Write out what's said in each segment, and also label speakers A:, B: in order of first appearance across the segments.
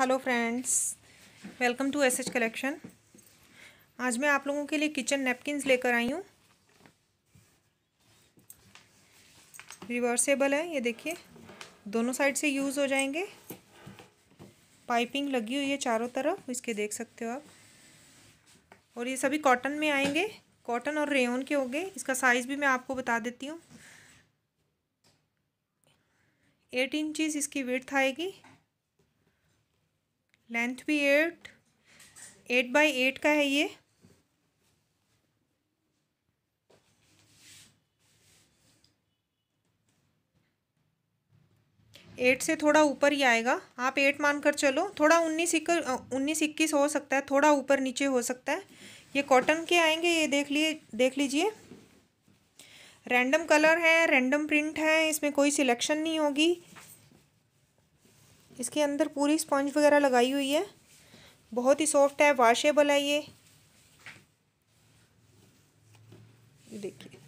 A: hello friends welcome to SH collection आज मैं आप लोगों के लिए किचन नैपकिन लेकर आई हूँ रिवर्सेबल है ये देखिए दोनों साइड से यूज़ हो जाएंगे पाइपिंग लगी हुई है चारों तरफ इसके देख सकते हो आप और ये सभी कॉटन में आएंगे कॉटन और रेयन के होंगे इसका साइज़ भी मैं आपको बता देती हूँ एट इंचज़ इसकी विर्थ आएगी लेंथ भी एट एट बाई एट का है ये एट से थोड़ा ऊपर ही आएगा आप एट मानकर चलो थोड़ा उन्नीस उन्नीस इक्कीस हो सकता है थोड़ा ऊपर नीचे हो सकता है ये कॉटन के आएंगे ये देख लिए देख लीजिए रैंडम कलर है रैंडम प्रिंट है इसमें कोई सिलेक्शन नहीं होगी इसके अंदर पूरी स्पंज वगैरह लगाई हुई है बहुत ही सॉफ्ट है वाशेबल है ये देखिए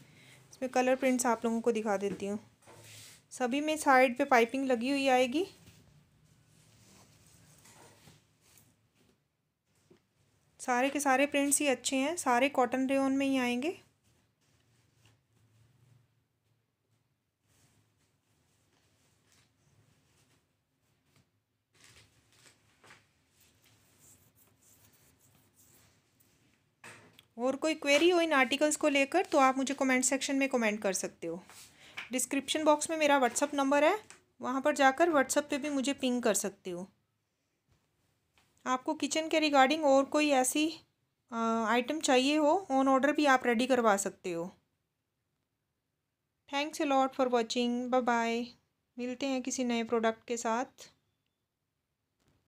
A: इसमें कलर प्रिंट्स आप लोगों को दिखा देती हूँ सभी में साइड पे पाइपिंग लगी हुई आएगी सारे के सारे प्रिंट्स ही अच्छे हैं सारे कॉटन रेन में ही आएंगे और कोई क्वेरी हो इन आर्टिकल्स को लेकर तो आप मुझे कमेंट सेक्शन में कमेंट कर सकते हो डिस्क्रिप्शन बॉक्स में मेरा व्हाट्सअप नंबर है वहाँ पर जाकर व्हाट्सअप पे भी मुझे पिंग कर सकते हो आपको किचन के रिगार्डिंग और कोई ऐसी आइटम चाहिए हो ऑन ऑर्डर भी आप रेडी करवा सकते हो thanks a lot for watching bye bye मिलते हैं किसी नए प्रोडक्ट के साथ